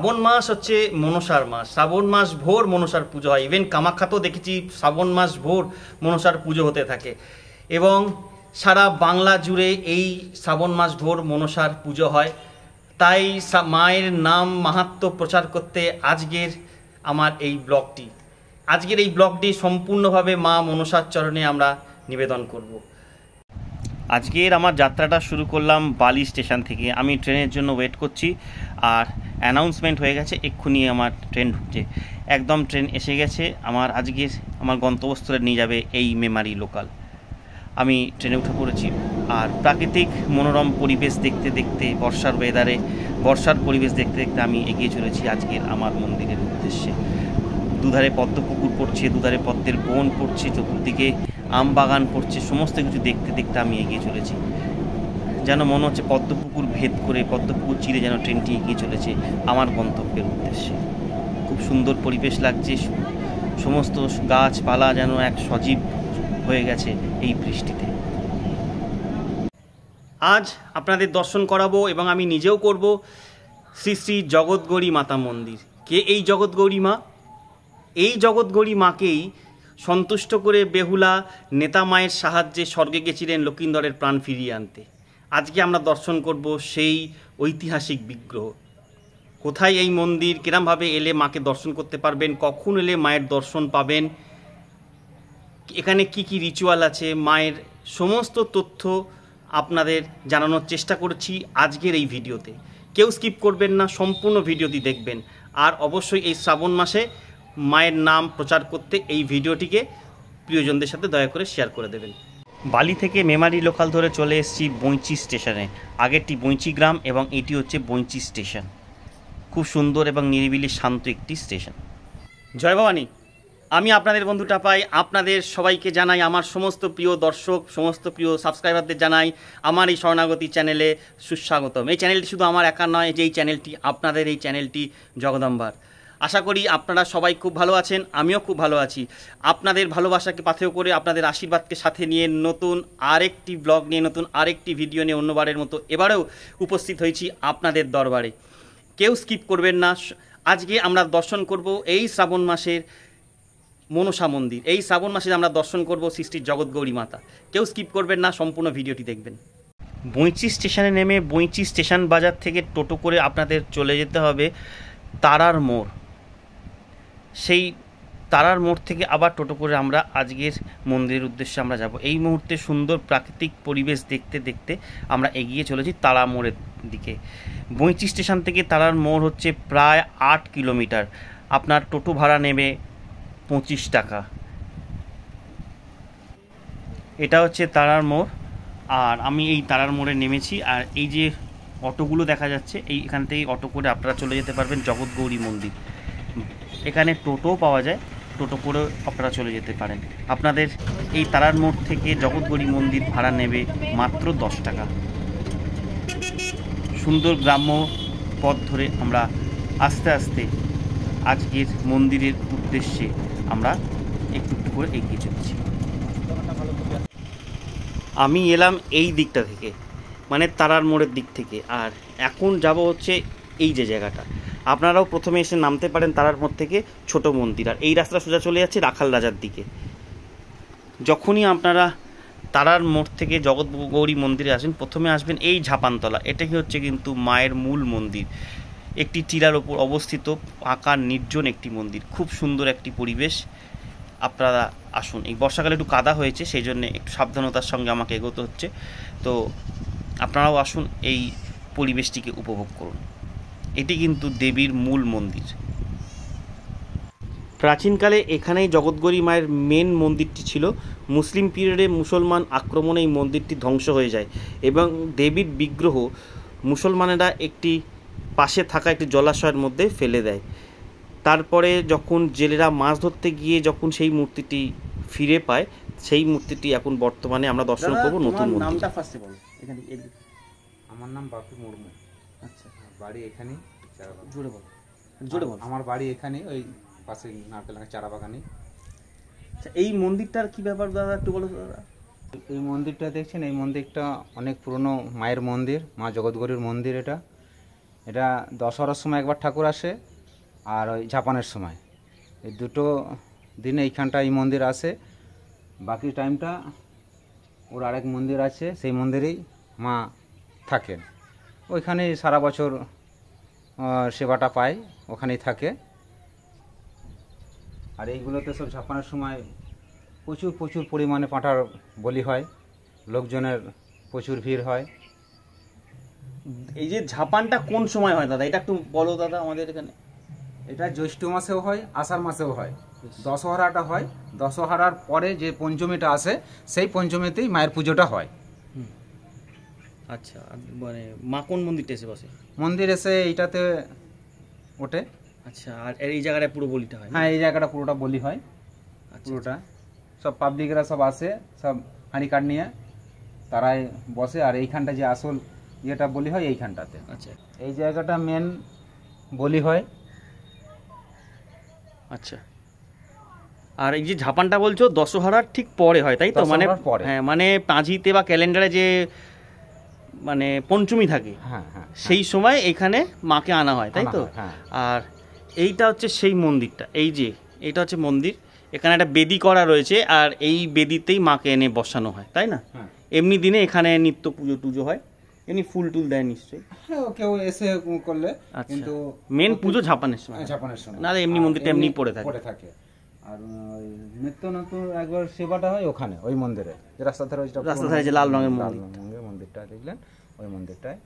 শ্রাবণ মাস হচ্ছে মনসার মাস শ্রাবণ মাস ভোর মনসার পুজো হয় ইভেন কামাখ্যাতেও দেখেছি শ্রাবণ মাস ভোর মনসার পুজো হতে থাকে এবং সারা বাংলা জুড়ে এই শ্রাবণ মাস ভোর মনসার পুজো হয় তাই মায়ের নাম মাহাত্ম প্রচার করতে আজকের আমার এই ব্লগটি আজকের এই ব্লগটি সম্পূর্ণভাবে মা মনসার চরণে আমরা নিবেদন করব আজকের আমার যাত্রাটা শুরু করলাম বালি স্টেশন থেকে আমি ট্রেনের জন্য ওয়েট করছি আর অ্যানাউন্সমেন্ট হয়ে গেছে এক্ষুনি আমার ট্রেন ঢুকছে একদম ট্রেন এসে গেছে আমার আজকে আমার গন্তব্যস্থলে নিয়ে যাবে এই মেমারি লোকাল আমি ট্রেনে উঠে পড়েছি আর প্রাকৃতিক মনোরম পরিবেশ দেখতে দেখতে বর্ষার ওয়েদারে বর্ষার পরিবেশ দেখতে দেখতে আমি এগিয়ে চলেছি আজকের আমার মন্দিরের উদ্দেশ্যে দুধারে পদ্ম পুকুর পড়ছে দুধারে পদ্মের বন পড়ছে চতুর্দিকে আম বাগান পড়ছে সমস্ত কিছু দেখতে দেখতে আমি এগিয়ে চলেছি যেন মনে হচ্ছে পদ্মপুকুর ভেদ করে পদ্মপুকুর চিরে যেন ট্রেনটি এগিয়ে চলেছে আমার গন্তব্যের উদ্দেশ্যে খুব সুন্দর পরিবেশ লাগছে সমস্ত গাছপালা যেন এক সজীব হয়ে গেছে এই বৃষ্টিতে আজ আপনাদের দর্শন করাবো এবং আমি নিজেও করব শ্রী শ্রী জগৎগৌরী মাতা মন্দির কে এই জগৎগৌরী মা এই জগৎগৌরী মাকেই সন্তুষ্ট করে বেহুলা নেতা মায়ের সাহায্যে স্বর্গে গেছিলেন লক্ষিন্দরের প্রাণ ফিরিয়ে আনতে আজকে আমরা দর্শন করব সেই ঐতিহাসিক বিগ্রহ কোথায় এই মন্দির কিরমভাবে এলে মাকে দর্শন করতে পারবেন কখন এলে মায়ের দর্শন পাবেন এখানে কি কি রিচুয়াল আছে মায়ের সমস্ত তথ্য আপনাদের জানানোর চেষ্টা করছি আজকের এই ভিডিওতে কেউ স্কিপ করবেন না সম্পূর্ণ ভিডিওটি দেখবেন আর অবশ্যই এই শ্রাবণ মাসে মায়ের নাম প্রচার করতে এই ভিডিওটিকে প্রিয়জনদের সাথে দয়া করে শেয়ার করে দেবেন বালি থেকে মেমারি লোকাল ধরে চলে এসেছি বৈঁচি স্টেশনে আগেরটি বৈঁচি গ্রাম এবং এটি হচ্ছে বৈঁচি স্টেশন খুব সুন্দর এবং নিরিবিলি শান্ত একটি স্টেশন জয় ভবানী আমি আপনাদের বন্ধুটা পাই আপনাদের সবাইকে জানাই আমার সমস্ত প্রিয় দর্শক সমস্ত প্রিয় সাবস্ক্রাইবারদের জানাই আমার এই শরণাগতি চ্যানেলে সুস্বাগতম এই চ্যানেলটি শুধু আমার একা নয় যে এই চ্যানেলটি আপনাদের এই চ্যানেলটি জগদম্বার আশা করি আপনারা সবাই খুব ভালো আছেন আমিও খুব ভালো আছি আপনাদের ভালোবাসাকে পাথেও করে আপনাদের আশীর্বাদকে সাথে নিয়ে নতুন আরেকটি ব্লগ নিয়ে নতুন আরেকটি ভিডিও নিয়ে অন্যবারের মতো এবারেও উপস্থিত হয়েছি আপনাদের দরবারে কেউ স্কিপ করবেন না আজকে আমরা দর্শন করব এই শ্রাবণ মাসের মনসা মন্দির এই শ্রাবণ মাসে আমরা দর্শন করব সৃষ্টির জগৎগৌরী মাতা কেউ স্কিপ করবেন না সম্পূর্ণ ভিডিওটি দেখবেন বইচি স্টেশনে নেমে বইচি স্টেশন বাজার থেকে টোটো করে আপনাদের চলে যেতে হবে তারার মোড় সেই তারার মোড় থেকে আবার টোটো করে আমরা আজকের মন্দিরের উদ্দেশ্যে আমরা যাব এই মুহূর্তে সুন্দর প্রাকৃতিক পরিবেশ দেখতে দেখতে আমরা এগিয়ে চলেছি তারা মোড়ের দিকে বইচি স্টেশন থেকে তারার মোড় হচ্ছে প্রায় আট কিলোমিটার আপনার টোটো ভাড়া নেবে পঁচিশ টাকা এটা হচ্ছে তারার মোড় আর আমি এই তারার মোড়ে নেমেছি আর এই যে অটোগুলো দেখা যাচ্ছে এই এখান থেকে অটো করে আপনারা চলে যেতে পারবেন জগৎগৌরী মন্দির এখানে টোটো পাওয়া যায় টোটো করে আপনারা চলে যেতে পারেন আপনাদের এই তারার মোড় থেকে জগৎগড়ি মন্দির ভাড়া নেবে মাত্র দশ টাকা সুন্দর গ্রাম্য পথ ধরে আমরা আস্তে আস্তে আজকের মন্দিরের উদ্দেশ্যে আমরা একটু একটু করে এগিয়ে চলেছি আমি এলাম এই দিকটা থেকে মানে তারার মোড়ের দিক থেকে আর এখন যাব হচ্ছে এই যে জায়গাটা আপনারাও প্রথমে এসে নামতে পারেন তারার মধ্যে থেকে ছোট মন্দির আর এই রাস্তা সোজা চলে যাচ্ছে রাখাল রাজার দিকে যখনই আপনারা তারার মোড় থেকে জগৎ গৌরী মন্দিরে আসেন প্রথমে আসবেন এই ঝাপানতলা এটাকে হচ্ছে কিন্তু মায়ের মূল মন্দির একটি টিলার ওপর অবস্থিত আঁকা নির্জন একটি মন্দির খুব সুন্দর একটি পরিবেশ আপনারা আসুন এই বর্ষাকালে একটু কাদা হয়েছে সেই জন্য একটু সাবধানতার সঙ্গে আমাকে এগোতে হচ্ছে তো আপনারাও আসুন এই পরিবেশটিকে উপভোগ করুন এটি কিন্তু দেবীর মূল মন্দির প্রাচীনকালে এখানেই জগৎগরি মায়ের মেন মন্দিরটি ছিল মুসলিম পিরিয়ডে মুসলমান আক্রমণে এই মন্দিরটি ধ্বংস হয়ে যায় এবং দেবীর বিগ্রহ মুসলমানেরা একটি পাশে থাকা একটি জলাশয়ের মধ্যে ফেলে দেয় তারপরে যখন জেলেরা মাছ ধরতে গিয়ে যখন সেই মূর্তিটি ফিরে পায় সেই মূর্তিটি এখন বর্তমানে আমরা দর্শন করব নতুন আমার নাম বাপি মুর্মু আচ্ছা বাড়ি এখানেই চারা বল মানে জোরে বল আমার বাড়ি এখানে ওই পাশে নারকেল চারা বাগানে আচ্ছা, এই মন্দিরটার কি ব্যাপার দাদা একটু বলো দাদা এই মন্দিরটা দেখছেন এই মন্দিরটা অনেক পুরনো মায়ের মন্দির মা জগৎগরীর মন্দির এটা এটা দশহরার সময় একবার ঠাকুর আসে আর ওই জাপানের সময় এই দুটো দিনে এইখানটা এই মন্দির আসে বাকি টাইমটা ওর আরেক মন্দির আছে সেই মন্দিরেই মা থাকেন ওইখানে সারা বছর সেবাটা পায় ওখানেই থাকে আর এইগুলোতে সব ঝাপানোর সময় প্রচুর প্রচুর পরিমাণে পাঁটার বলি হয় লোকজনের প্রচুর ভিড় হয় এই যে ঝাপানটা কোন সময় হয় দাদা এটা একটু বলো দাদা আমাদের এখানে এটা জ্যৈষ্ঠ মাসেও হয় আষাঢ় মাসেও হয় দশহরাটা হয় দশহরার পরে যে পঞ্চমীটা আসে সেই পঞ্চমীতেই মায়ের পুজোটা হয় আচ্ছা মানে মা মন্দিরটা এসে বসে মন্দির এসে এইটাতে ওঠে আচ্ছা আর এই জায়গাটা পুরো বলিটা হয় হ্যাঁ এই জায়গাটা পুরোটা বলি হয় আচ্ছা, আচ্ছা। পুরোটা সব পাবলিকরা সব আসে সব হাঁড়ি কাঠ নিয়ে তারাই বসে আর এইখানটা যে আসল ইয়েটা বলি হয় এইখানটাতে আচ্ছা এই জায়গাটা মেন বলি হয় আচ্ছা আর এই যে ঝাপানটা বলছো দশহরার ঠিক পরে হয় তাই তো মানে হ্যাঁ মানে পাঁজিতে বা ক্যালেন্ডারে যে মানে পঞ্চমী থাকে হ্যাঁ, হ্যাঁ, হ্যাঁ। সেই সময় এখানে মাকে আনা হয় তাই তো আর এইটা হচ্ছে সেই মন্দিরটা এই যে এটা হচ্ছে মন্দির এখানে একটা বেদি করা রয়েছে আর এই বেদিতেই মাকে এনে বসানো হয় তাই না এমনি দিনে এখানে নিত্য পুজো টুজো হয় এমনি ফুল টুল দেয় নিশ্চয়ই হ্যাঁ কেউ এসে করলে আচ্ছা। কিন্তু মেন পুজো ঝাপানের সময় ঝাপানের সময় না এমনি মন্দিরটা এমনি পড়ে থাকে পড়ে থাকে আর নিত্য নতুন একবার সেবাটা হয় ওখানে ওই মন্দিরে রাস্তা ধারে রাস্তা ধারে যে লাল রঙের মন্দির মন্দিরটা দেখলেন ওই মন্দিরটায়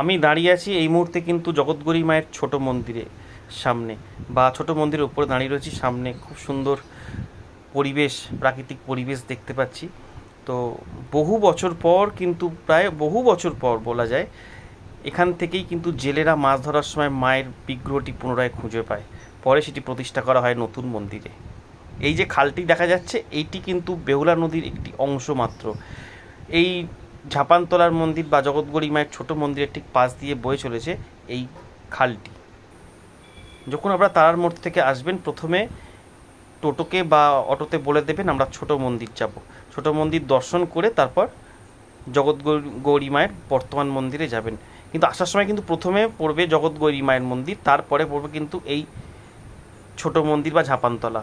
আমি দাঁড়িয়ে আছি এই মুহূর্তে কিন্তু জগৎগুরী মায়ের ছোট মন্দিরে সামনে বা ছোট মন্দিরের উপরে দাঁড়িয়ে রয়েছি সামনে খুব সুন্দর পরিবেশ প্রাকৃতিক পরিবেশ দেখতে পাচ্ছি তো বহু বছর পর কিন্তু প্রায় বহু বছর পর বলা যায় এখান থেকেই কিন্তু জেলেরা মাছ ধরার সময় মায়ের বিগ্রহটি পুনরায় খুঁজে পায় পরে সেটি প্রতিষ্ঠা করা হয় নতুন মন্দিরে এই যে খালটি দেখা যাচ্ছে এইটি কিন্তু বেহুলা নদীর একটি অংশ মাত্র এই ঝাপানতলার মন্দির বা জগৎগড়ি মায়ের ছোটো মন্দিরের ঠিক পাশ দিয়ে বয়ে চলেছে এই খালটি যখন আপনারা তারার মোড় থেকে আসবেন প্রথমে টোটোকে বা অটোতে বলে দেবেন আমরা ছোট মন্দির যাব ছোট মন্দির দর্শন করে তারপর জগৎ গৌরী মায়ের বর্তমান মন্দিরে যাবেন কিন্তু আসার সময় কিন্তু প্রথমে পড়বে জগৎ গৌরী মায়ের মন্দির তারপরে পড়বে কিন্তু এই ছোট মন্দির বা ঝাপানতলা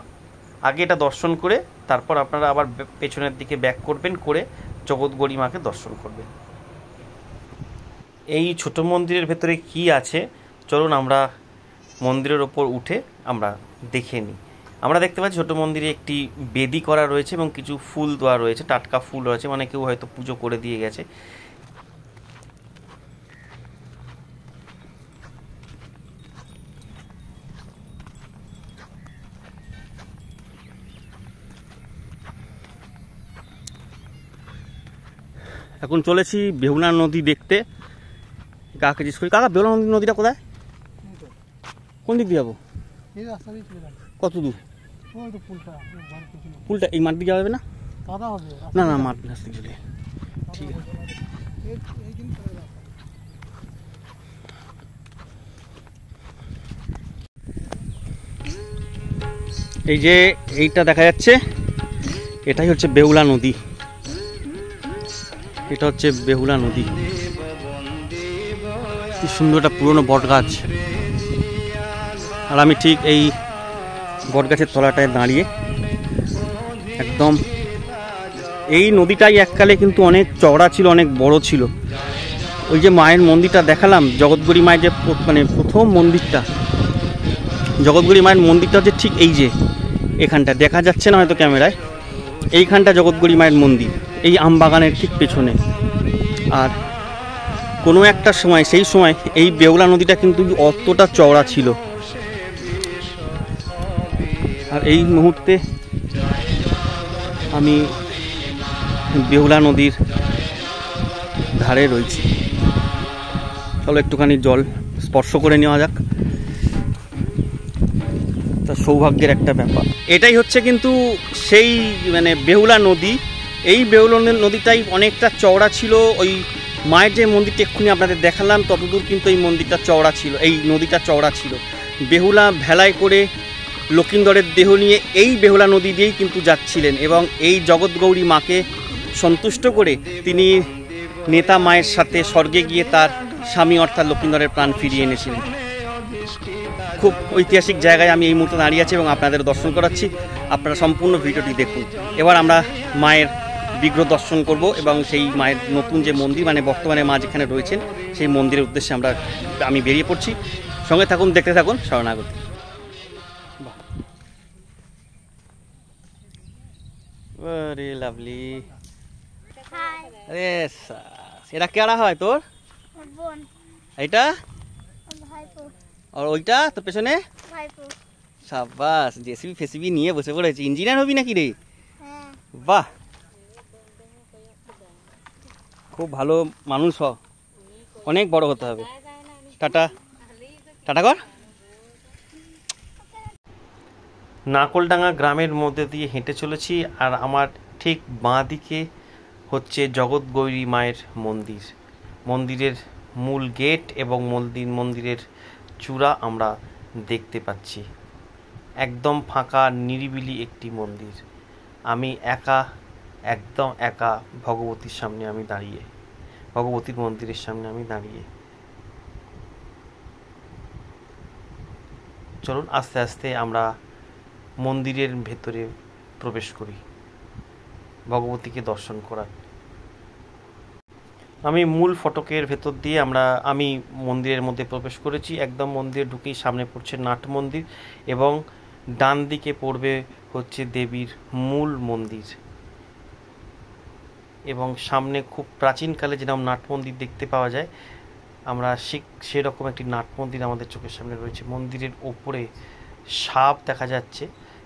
আগে এটা দর্শন করে তারপর আপনারা আবার পেছনের দিকে ব্যাক করবেন করে জগৎগৌরী মাকে দর্শন করবেন এই ছোট মন্দিরের ভেতরে কি আছে চলুন আমরা মন্দিরের ওপর উঠে আমরা দেখে নিই আমরা দেখতে পাচ্ছি ছোট মন্দিরে একটি বেদি করা রয়েছে এবং কিছু ফুল দেওয়া রয়েছে টাটকা ফুল রয়েছে মানে কেউ হয়তো পুজো করে দিয়ে গেছে এখন চলেছি বেহুলা নদী দেখতে কাকে জিজ্ঞেস করি কাকা বেহুলা নদী নদীটা কোথায় কোন দিক দিয়ে যাবো কত দূর পুলটা এই মাঠ দিয়ে যাবে না না না মাঠ গেলে ঠিক আছে এই যে এইটা দেখা যাচ্ছে এটাই হচ্ছে বেউলা নদী এটা হচ্ছে বেহুলা নদী কি সুন্দর একটা পুরনো বট গাছ আর আমি ঠিক এই বট গাছের তলাটায় দাঁড়িয়ে একদম এই নদীটাই এককালে কিন্তু অনেক চওড়া ছিল অনেক বড় ছিল ওই যে মায়ের মন্দিরটা দেখালাম জগৎগুড়ি মায়ের যে মানে প্রথম মন্দিরটা জগৎগুড়ি মায়ের মন্দিরটা হচ্ছে ঠিক এই যে এখানটা দেখা যাচ্ছে না হয়তো ক্যামেরায় এইখানটা জগৎগুড়ি মায়ের মন্দির এই আম বাগানের ঠিক পেছনে আর কোনো একটা সময় সেই সময় এই বেউলা নদীটা কিন্তু অতটা চওড়া ছিল আর এই মুহূর্তে আমি বেহুলা নদীর ধারে রয়েছি চলো একটুখানি জল স্পর্শ করে নেওয়া যাক তা সৌভাগ্যের একটা ব্যাপার এটাই হচ্ছে কিন্তু সেই মানে বেহুলা নদী এই বেউল নদীটাই অনেকটা চওড়া ছিল ওই মায়ের যে মন্দিরটা এক্ষুনি আপনাদের দেখালাম ততদূর কিন্তু এই মন্দিরটা চওড়া ছিল এই নদীটা চওড়া ছিল বেহুলা ভেলায় করে লক্ষিন্দরের দেহ নিয়ে এই বেহুলা নদী দিয়েই কিন্তু যাচ্ছিলেন এবং এই জগৎগৌরী মাকে সন্তুষ্ট করে তিনি নেতা মায়ের সাথে স্বর্গে গিয়ে তার স্বামী অর্থাৎ লক্ষিন্দরের প্রাণ ফিরিয়ে এনেছিলেন খুব ঐতিহাসিক জায়গায় আমি এই মুহূর্তে দাঁড়িয়ে আছি এবং আপনাদের দর্শন করাচ্ছি আপনারা সম্পূর্ণ ভিডিওটি দেখুন এবার আমরা মায়ের বিগ্রহ দর্শন করব এবং সেই মায়ের নতুন যে মন্দির মানে বর্তমানে মা যেখানে রয়েছেন সেই মন্দিরের উদ্দেশ্যে আমরা আমি বেরিয়ে পড়ছি সঙ্গে থাকুন দেখতে থাকুন শরণাগতি ভেরি লাভলি এটা কেরা হয় তোর এটা আর ওইটা তোর পেছনে সাবাস জেসিবি ফেসিবি নিয়ে বসে পড়েছে ইঞ্জিনিয়ার হবি নাকি রে হ্যাঁ। বাহ খুব ভালো মানুষ হ অনেক বড় হতে হবে টাটা টাটা কর নাকলডাঙ্গা গ্রামের মধ্যে দিয়ে হেঁটে চলেছি আর আমার ঠিক বাঁ দিকে হচ্ছে জগৎগৌরী মায়ের মন্দির মন্দিরের মূল গেট এবং মন্দির মন্দিরের চূড়া আমরা দেখতে পাচ্ছি একদম ফাঁকা নিরিবিলি একটি মন্দির আমি একা একদম একা ভগবতীর সামনে আমি দাঁড়িয়ে ভগবতীর মন্দিরের সামনে আমি দাঁড়িয়ে চলুন আস্তে আস্তে আমরা মন্দিরের ভেতরে প্রবেশ করি ভগবতীকে দর্শন করার আমি মূল ফটকের ভেতর দিয়ে আমরা আমি মন্দিরের মধ্যে প্রবেশ করেছি একদম মন্দির ঢুকেই সামনে পড়ছে নাট মন্দির এবং ডান দিকে পড়বে হচ্ছে দেবীর মূল মন্দির এবং সামনে খুব প্রাচীনকালে যেরকম নাটমন্দির দেখতে পাওয়া যায় আমরা শিখ সেরকম একটি নাটমন্দির আমাদের চোখের সামনে রয়েছে মন্দিরের ওপরে সাপ দেখা যাচ্ছে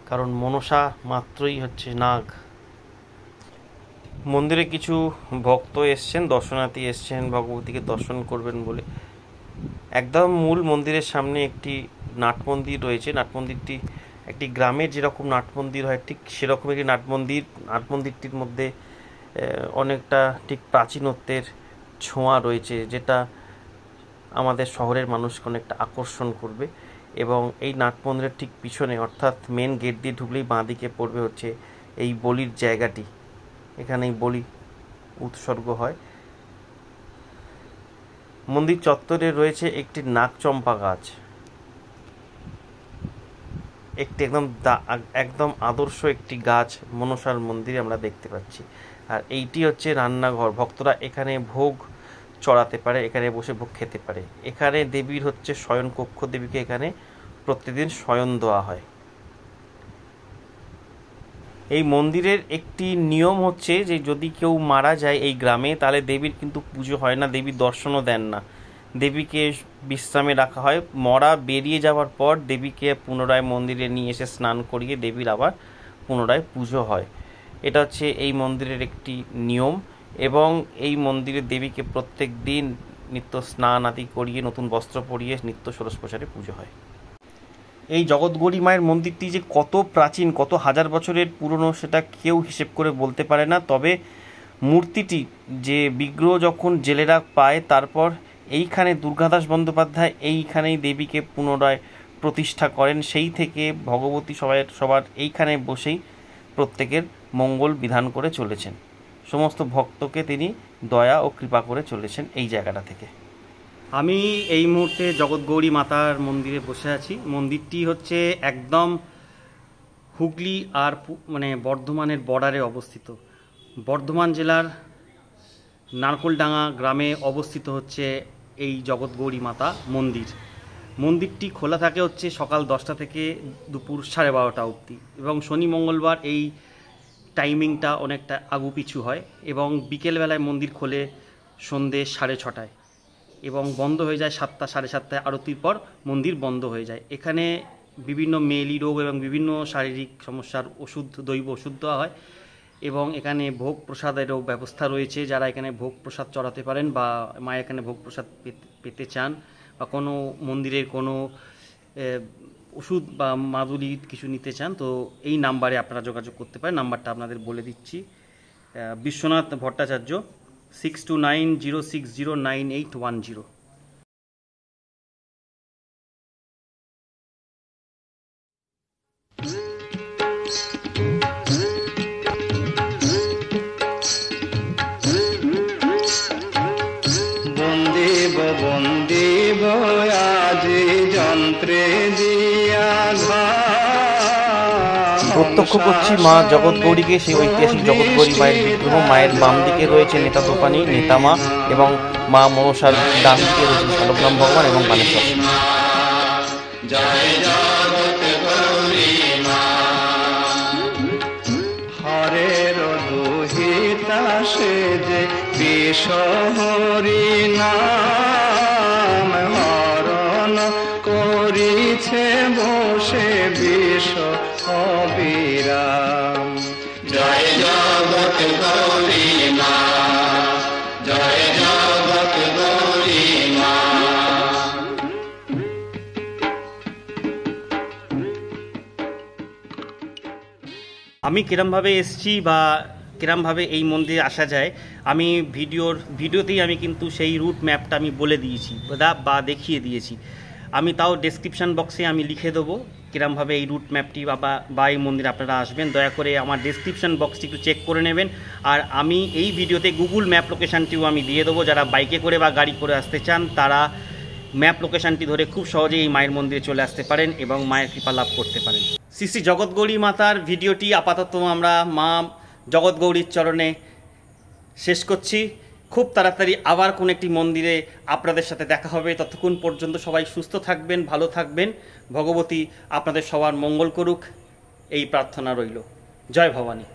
কারণ মনসা মাত্রই হচ্ছে নাগ মন্দিরে কিছু ভক্ত এসছেন দর্শনার্থী এসছেন ভগবতীকে দর্শন করবেন বলে একদম মূল মন্দিরের সামনে একটি নাটমন্দির রয়েছে নাটমন্দিরটি একটি গ্রামের যেরকম নাটমন্দির হয় ঠিক সেরকম একটি নাটমন্দির মন্দিরটির মধ্যে অনেকটা ঠিক প্রাচীনত্বের ছোঁয়া রয়েছে যেটা আমাদের শহরের মানুষকে অনেকটা আকর্ষণ করবে এবং এই নাটমন্দিরের ঠিক পিছনে অর্থাৎ মেন গেট দিয়ে ঢুকলেই বাঁ দিকে পড়বে হচ্ছে এই বলির জায়গাটি এখানে এই বলি উৎসর্গ হয় মন্দির চত্বরে রয়েছে একটি নাকচম্পা গাছ একটি একদম একদম আদর্শ একটি গাছ মনসার মন্দিরে আমরা দেখতে পাচ্ছি আর এইটি হচ্ছে রান্নাঘর ভক্তরা এখানে ভোগ চড়াতে পারে এখানে বসে ভোগ খেতে পারে এখানে দেবীর হচ্ছে শয়ন কক্ষ দেবীকে এখানে প্রতিদিন শয়ন দেওয়া হয় এই মন্দিরের একটি নিয়ম হচ্ছে যে যদি কেউ মারা যায় এই গ্রামে তাহলে দেবীর কিন্তু পুজো হয় না দেবী দর্শনও দেন না দেবীকে বিশ্রামে রাখা হয় মরা বেরিয়ে যাওয়ার পর দেবীকে পুনরায় মন্দিরে নিয়ে এসে স্নান করিয়ে দেবীর আবার পুনরায় পুজো হয় এটা হচ্ছে এই মন্দিরের একটি নিয়ম এবং এই মন্দিরে দেবীকে প্রত্যেক দিন নিত্য স্নান আদি করিয়ে নতুন বস্ত্র পরিয়ে নিত্য ষোড়শ প্রচারে পুজো হয় এই জগৎগড়ি মায়ের মন্দিরটি যে কত প্রাচীন কত হাজার বছরের পুরনো সেটা কেউ হিসেব করে বলতে পারে না তবে মূর্তিটি যে বিগ্রহ যখন জেলেরা পায় তারপর এইখানে দুর্গাদাস বন্দ্যোপাধ্যায় এইখানেই দেবীকে পুনরায় প্রতিষ্ঠা করেন সেই থেকে ভগবতী সবাই সবার এইখানে বসেই প্রত্যেকের মঙ্গল বিধান করে চলেছেন সমস্ত ভক্তকে তিনি দয়া ও কৃপা করে চলেছেন এই জায়গাটা থেকে আমি এই মুহূর্তে জগৎগৌরী মাতার মন্দিরে বসে আছি মন্দিরটি হচ্ছে একদম হুগলি আর মানে বর্ধমানের বর্ডারে অবস্থিত বর্ধমান জেলার নারকোলডাঙ্গা গ্রামে অবস্থিত হচ্ছে এই জগৎগৌরী মাতা মন্দির মন্দিরটি খোলা থাকে হচ্ছে সকাল দশটা থেকে দুপুর সাড়ে বারোটা অবধি এবং শনি মঙ্গলবার এই টাইমিংটা অনেকটা আগু পিছু হয় এবং বিকেলবেলায় মন্দির খোলে সন্ধে সাড়ে ছটায় এবং বন্ধ হয়ে যায় সাতটা সাড়ে সাতটায় আরতির পর মন্দির বন্ধ হয়ে যায় এখানে বিভিন্ন মেলি রোগ এবং বিভিন্ন শারীরিক সমস্যার ওষুধ দৈব ওষুধ দেওয়া হয় এবং এখানে ভোগ প্রসাদেরও ব্যবস্থা রয়েছে যারা এখানে ভোগ প্রসাদ চড়াতে পারেন বা মা এখানে ভোগ প্রসাদ পেতে চান বা কোনো মন্দিরের কোনো ওষুধ বা মাদুলি কিছু নিতে চান তো এই নাম্বারে আপনারা যোগাযোগ করতে পারেন নাম্বারটা আপনাদের বলে দিচ্ছি Biswanath Bhattacharya six two nine zero six zero nine eight one zero প্রত্যক্ষ করছি মা গৌরীকে সেই ঐতিহাসিক গৌরী মায়ের বিগ্রহ মায়ের বাম দিকে রয়েছে নেতা তোপানি নেতামা এবং মা মনসার ডান দিকে রয়েছেন শালগ্রাম ভগবান এবং বানেশ্বর আমি কিরমভাবে এসছি বা কিরমভাবে এই মন্দিরে আসা যায় আমি ভিডিওর ভিডিওতেই আমি কিন্তু সেই রুট ম্যাপটা আমি বলে দিয়েছি বা দেখিয়ে দিয়েছি আমি তাও ডেসক্রিপশান বক্সে আমি লিখে দেবো কীরমভাবে এই রুট ম্যাপটি বা বা এই মন্দির আপনারা আসবেন দয়া করে আমার ডিসক্রিপশান বক্সটি একটু চেক করে নেবেন আর আমি এই ভিডিওতে গুগল ম্যাপ লোকেশানটিও আমি দিয়ে দেবো যারা বাইকে করে বা গাড়ি করে আসতে চান তারা ম্যাপ লোকেশানটি ধরে খুব সহজেই এই মায়ের মন্দিরে চলে আসতে পারেন এবং মায়ের কৃপা লাভ করতে পারেন শ্রী শ্রী জগৎগৌরী মাতার ভিডিওটি আপাতত আমরা মা জগৎগৌরীর চরণে শেষ করছি খুব তাড়াতাড়ি আবার কোন একটি মন্দিরে আপনাদের সাথে দেখা হবে ততক্ষণ পর্যন্ত সবাই সুস্থ থাকবেন ভালো থাকবেন ভগবতী আপনাদের সবার মঙ্গল করুক এই প্রার্থনা রইল জয় ভবানী